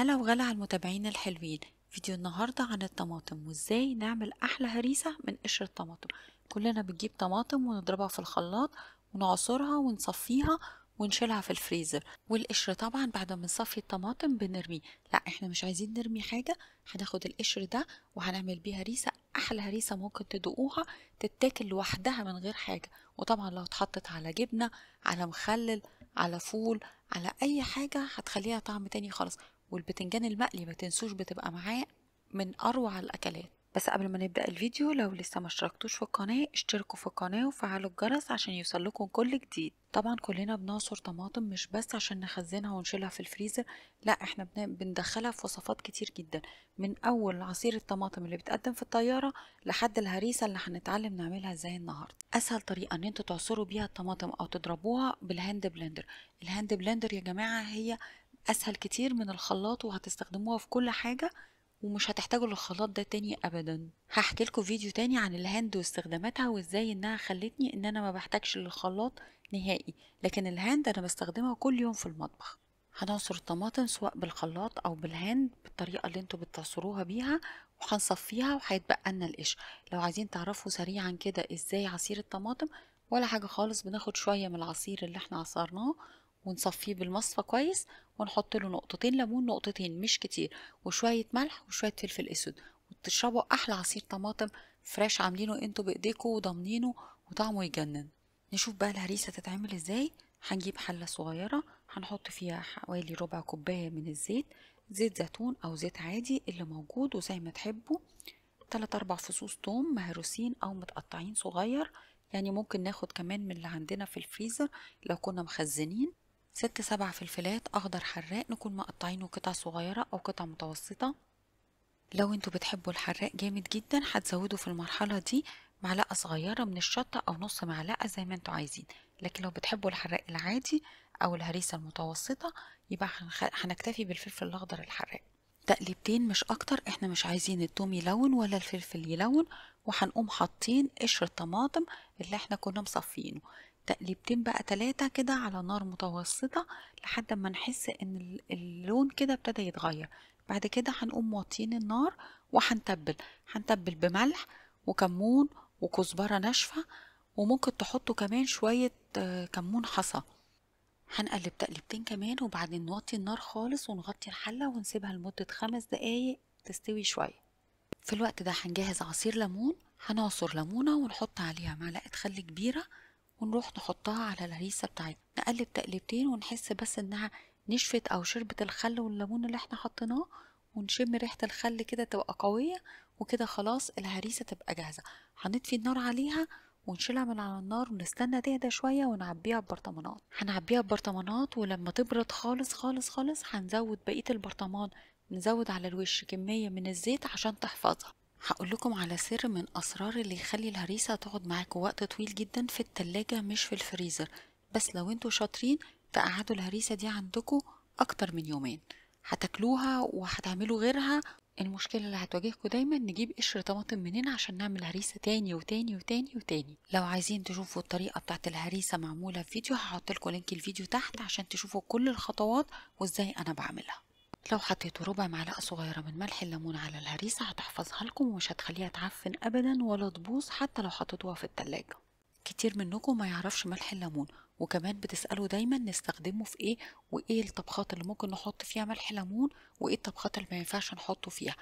هلا وغلا على المتابعين الحلوين فيديو النهاردة عن الطماطم وازاي نعمل أحلى هريسة من قشر الطماطم كلنا بنجيب طماطم ونضربها في الخلاط ونعصرها ونصفيها ونشيلها في الفريزر والقشر طبعا بعد ما نصفي الطماطم بنرميه لا احنا مش عايزين نرمي حاجة هناخد القشر ده وهنعمل بيه هريسة احلى هريسة ممكن تدوقوها تتاكل لوحدها من غير حاجة وطبعا لو اتحطت على جبنة على مخلل على فول على اي حاجة هتخليها طعم تاني خالص والبتنجان المقلي ما تنسوش بتبقى معاه من اروع الاكلات بس قبل ما نبدا الفيديو لو لسه ما اشتركتوش في القناه اشتركوا في القناه وفعلوا الجرس عشان يوصلكم كل جديد طبعا كلنا بنعصر طماطم مش بس عشان نخزنها ونشيلها في الفريزر لا احنا بندخلها في وصفات كتير جدا من اول عصير الطماطم اللي بتقدم في الطياره لحد الهريسه اللي هنتعلم نعملها ازاي النهارده اسهل طريقه ان انتوا تعصروا بيها الطماطم او تضربوها بالهاند بلندر الهاند بلندر يا جماعه هي اسهل كتير من الخلاط وهتستخدموها في كل حاجه ومش هتحتاجوا للخلاط ده تاني ابدا هحكي لكم فيديو تاني عن الهاند واستخداماتها وازاي انها خلتني ان انا ما بحتاجش للخلاط نهائي لكن الهاند انا بستخدمها كل يوم في المطبخ هنعصر الطماطم سواء بالخلاط او بالهاند بالطريقه اللي انتوا بتعصروها بيها وهنصفيها وهيتبقى لنا القشر لو عايزين تعرفوا سريعا كده ازاي عصير الطماطم ولا حاجه خالص بناخد شويه من العصير اللي احنا عصرناه ونصفيه بالمصفى كويس ونحط له نقطتين ليمون نقطتين مش كتير وشويه ملح وشويه فلفل اسود وتشربوا احلى عصير طماطم فريش عاملينه انتوا بايديكوا وضامنينه وطعمه يجنن نشوف بقى الهريسه تتعمل ازاي هنجيب حله صغيره هنحط فيها حوالي ربع كوبايه من الزيت زيت زيتون او زيت عادي اللي موجود وزي ما تحبوا تلات اربع فصوص توم مهروسين او متقطعين صغير يعني ممكن ناخد كمان من اللي عندنا في الفريزر لو كنا مخزنين ست سبع فلفلات أخضر حراق نكون مقطعينه قطع صغيرة أو قطع متوسطة لو انتوا بتحبوا الحراق جامد جدا هتزودوا في المرحلة دي معلقة صغيرة من الشطة أو نص معلقة زي ما انتوا عايزين لكن لو بتحبوا الحراق العادي أو الهريسة المتوسطة يبقى هنكتفي بالفلفل الأخضر الحراق تقليبتين مش أكتر احنا مش عايزين التوم يلون ولا الفلفل يلون وهنقوم حاطين قشر الطماطم اللي احنا كنا مصفينه تقليبتين بقى تلاتة كده على نار متوسطة لحد ما نحس ان اللون كده ابتدى يتغير بعد كده هنقوم موطين النار وهنتبل هنتبل بملح وكمون وكزبرة ناشفة وممكن تحطوا كمان شوية آه، كمون حصى هنقلب تقليبتين كمان وبعدين نوطي النار خالص ونغطي الحلة ونسيبها لمدة خمس دقايق تستوي شوية في الوقت ده هنجهز عصير ليمون هنعصر ليمونة ونحط عليها معلقة خل كبيرة ونروح نحطها على الهريسة بتاعتنا نقلب تقليبتين ونحس بس انها نشفت او شربت الخل والليمون اللي احنا حطيناه ونشم ريحة الخل كده تبقى قوية وكده خلاص الهريسة تبقى جاهزة هنطفي النار عليها ونشيلها من على النار ونستنى تهدى شوية ونعبيها ببرطمانات هنعبيها ببرطمانات ولما تبرد خالص خالص خالص هنزود بقية البرطمان نزود على الوش كمية من الزيت عشان تحفظها هقول لكم على سر من اسرار اللي يخلي الهريسه تقعد معاكم وقت طويل جدا في التلاجة مش في الفريزر بس لو انتوا شاطرين تقعدوا الهريسه دي عندكم اكتر من يومين هتاكلوها وهتعملوا غيرها المشكله اللي هتواجهكم دايما نجيب قشر طماطم منين عشان نعمل هريسه تاني وتاني وتاني وتاني لو عايزين تشوفوا الطريقه بتاعت الهريسه معموله في فيديو هحط لكم لينك الفيديو تحت عشان تشوفوا كل الخطوات وازاي انا بعملها لو حطيتوا ربع معلقة صغيرة من ملح الليمون على الهريسة هتحفظها لكم ومش هتخليها تعفن أبدا ولا تبوظ حتى لو حطيتوها في التلاجة كتير منكم ما يعرفش ملح الليمون وكمان بتسألوا دايما نستخدمه في ايه وايه الطبخات اللي ممكن نحط فيها ملح ليمون وايه الطبخات اللي ما ينفعش نحطه فيها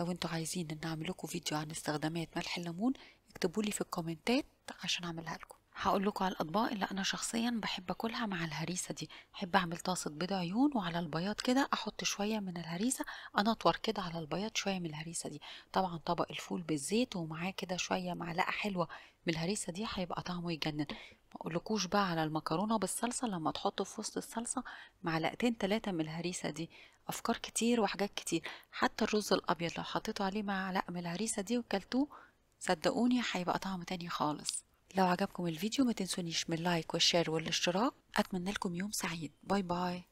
لو انتوا عايزين ان اعمل لكم فيديو عن استخدامات ملح الليمون اكتبوا لي في الكومنتات عشان اعملها لكم هقول لكم على الاطباق اللي انا شخصيا بحب اكلها مع الهريسه دي بحب اعمل طاسه بيض عيون وعلى البياض كده احط شويه من الهريسه انطور كده على البياض شويه من الهريسه دي طبعا طبق الفول بالزيت ومعاه كده شويه معلقه حلوه من الهريسه دي هيبقى طعمه يجنن ما اقولكوش بقى على المكرونه بالصلصه لما تحطوا في وسط الصلصه معلقتين ثلاثه من الهريسه دي افكار كتير وحاجات كتير حتى الرز الابيض لو حطيتوا عليه معلقه من الهريسه دي وكلتوه صدقوني هيبقى طعم تاني خالص لو عجبكم الفيديو ما تنسونيش من اللايك والشير والاشتراك أتمنى لكم يوم سعيد باي باي